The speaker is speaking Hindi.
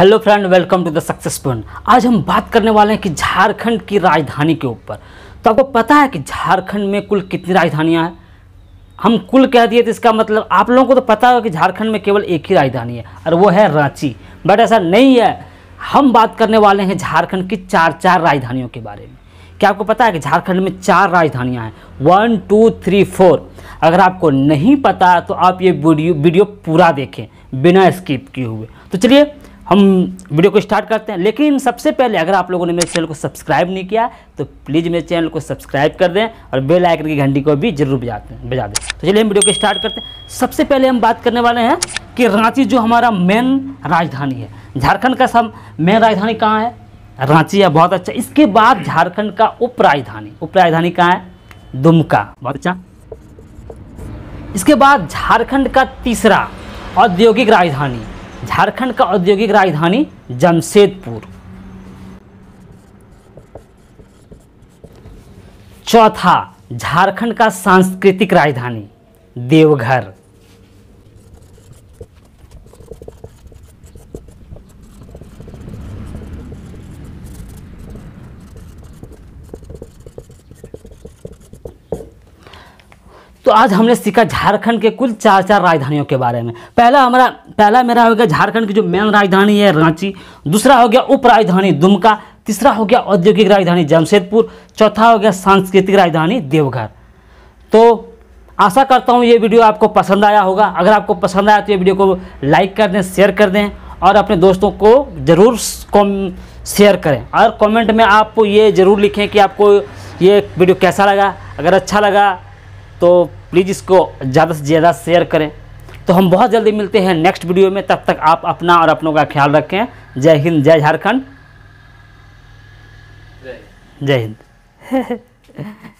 hello friend welcome to the success point आज हम बात करने वाले हैं कि झारखंड की राजधानी के ऊपर तो आपको पता है कि झारखंड में कुल कितनी राजधानियां हैं हम कुल कह दिए तो इसका मतलब आप लोगों को तो पता होगा कि झारखंड में केवल एक ही राजधानी है और वो है रांची बट ऐसा नहीं है हम बात करने वाले हैं झारखंड की चार चार राजधानियों के बारे में क्या आपको पता है कि झारखंड में चार राजधानियाँ हैं वन टू थ्री फोर अगर आपको नहीं पता तो आप ये वीडियो वीडियो पूरा देखें बिना स्किप किए हुए तो चलिए हम वीडियो को स्टार्ट करते हैं लेकिन सबसे पहले अगर आप लोगों ने मेरे चैनल को सब्सक्राइब नहीं किया तो प्लीज़ मेरे चैनल को सब्सक्राइब कर दें और बेल आइकन की घंटी को भी जरूर बजा दें बजा दें तो चलिए हम वीडियो को स्टार्ट करते हैं सबसे पहले हम बात करने वाले हैं कि रांची जो हमारा मेन राजधानी है झारखंड का सब मेन राजधानी कहाँ है रांची है बहुत अच्छा इसके बाद झारखंड का उप राजधानी उप राजधानी कहाँ है दुमका बहुत अच्छा इसके बाद झारखंड का तीसरा औद्योगिक राजधानी झारखंड का औद्योगिक राजधानी जमशेदपुर चौथा झारखंड का सांस्कृतिक राजधानी देवघर तो आज हमने सीखा झारखंड के कुल चार चार राजधानियों के बारे में पहला हमारा पहला मेरा हो गया झारखंड की जो मेन राजधानी है रांची दूसरा हो गया उप राजधानी दुमका तीसरा हो गया औद्योगिक राजधानी जमशेदपुर चौथा हो गया सांस्कृतिक राजधानी देवघर तो आशा करता हूँ ये वीडियो आपको पसंद आया होगा अगर आपको पसंद आया तो ये वीडियो को लाइक कर दें शेयर कर दें और अपने दोस्तों को ज़रूर शेयर करें और कमेंट में आप ये ज़रूर लिखें कि आपको ये वीडियो कैसा लगा अगर अच्छा लगा तो प्लीज़ इसको ज़्यादा से ज़्यादा शेयर करें तो हम बहुत जल्दी मिलते हैं नेक्स्ट वीडियो में तब तक आप अपना और अपनों का ख्याल रखें जय हिंद जय झारखंड जय हिंद